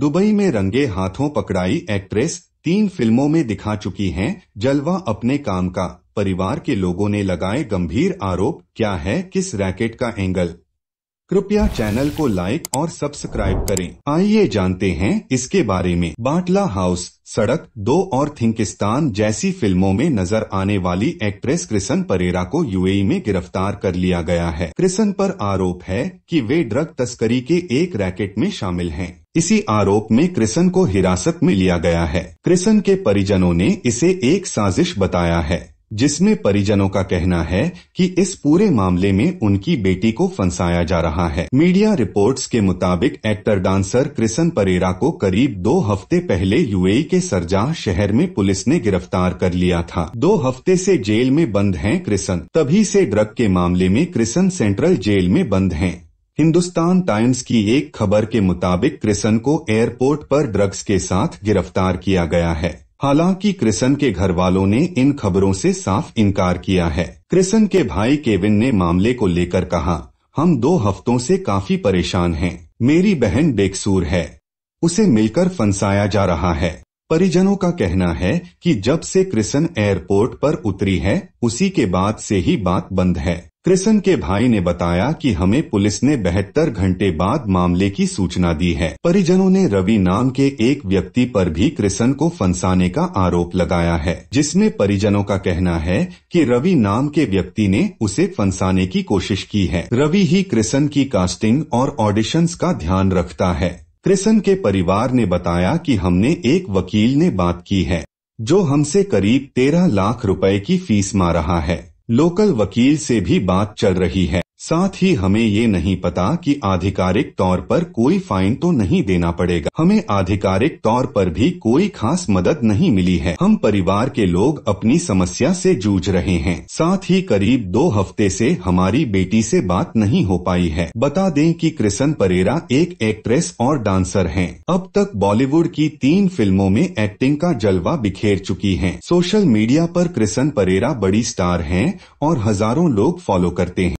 Dubai में रंगे हाथों पकड़ाई एक्ट्रेस तीन फिल्मों में दिखा चुकी हैं जलवा अपने काम का परिवार के लोगों ने लगाए गंभीर आरोप क्या है किस रैकेट का एंगल कृपया चैनल को लाइक और सब्सक्राइब करें आइए जानते हैं इसके बारे में बाटला हाउस सड़क दो और थिंकिस्तान जैसी फिल्मों में नजर आने वाली एक्ट्रेस क्रिसन परेरा को यूएई में गिरफ्तार कर लिया गया है कृष्ण पर आरोप है कि वे ड्रग तस्करी के एक रैकेट में शामिल हैं इसी आरोप में कृष्ण को हिरासत में लिया गया है कृष्ण के परिजनों ने इसे एक साजिश बताया है जिसमें परिजनों का कहना है कि इस पूरे मामले में उनकी बेटी को फंसाया जा रहा है मीडिया रिपोर्ट्स के मुताबिक एक्टर डांसर कृष्ण परेरा को करीब दो हफ्ते पहले यूएई के सरजाह शहर में पुलिस ने गिरफ्तार कर लिया था दो हफ्ते से जेल में बंद हैं कृष्ण तभी से ड्रग के मामले में कृष्ण सेंट्रल जेल में बंद है हिंदुस्तान टाइम्स की एक खबर के मुताबिक क्रिसन को एयरपोर्ट पर ड्रग्स के साथ गिरफ्तार किया गया है हालांकि क्रिसन के घर वालों ने इन खबरों से साफ इनकार किया है क्रिसन के भाई केविन ने मामले को लेकर कहा हम दो हफ्तों से काफी परेशान हैं। मेरी बहन बेकसूर है उसे मिलकर फंसाया जा रहा है परिजनों का कहना है कि जब से क्रिसन एयरपोर्ट पर उतरी है उसी के बाद से ही बात बंद है कृष्ण के भाई ने बताया कि हमें पुलिस ने बहत्तर घंटे बाद मामले की सूचना दी है परिजनों ने रवि नाम के एक व्यक्ति पर भी कृष्ण को फंसाने का आरोप लगाया है जिसमें परिजनों का कहना है कि रवि नाम के व्यक्ति ने उसे फंसाने की कोशिश की है रवि ही कृष्ण की कास्टिंग और ऑडिशंस का ध्यान रखता है कृष्ण के परिवार ने बताया की हमने एक वकील ने बात की है जो हमसे करीब तेरह लाख रुपए की फीस मार रहा है लोकल वकील से भी बात चल रही है साथ ही हमें ये नहीं पता कि आधिकारिक तौर पर कोई फाइन तो नहीं देना पड़ेगा हमें आधिकारिक तौर पर भी कोई खास मदद नहीं मिली है हम परिवार के लोग अपनी समस्या से जूझ रहे हैं साथ ही करीब दो हफ्ते से हमारी बेटी से बात नहीं हो पाई है बता दें कि कृष्ण परेरा एक एक्ट्रेस और डांसर है अब तक बॉलीवुड की तीन फिल्मों में एक्टिंग का जलवा बिखेर चुकी है सोशल मीडिया आरोप कृष्ण परेरा बड़ी स्टार है और हजारों लोग फॉलो करते हैं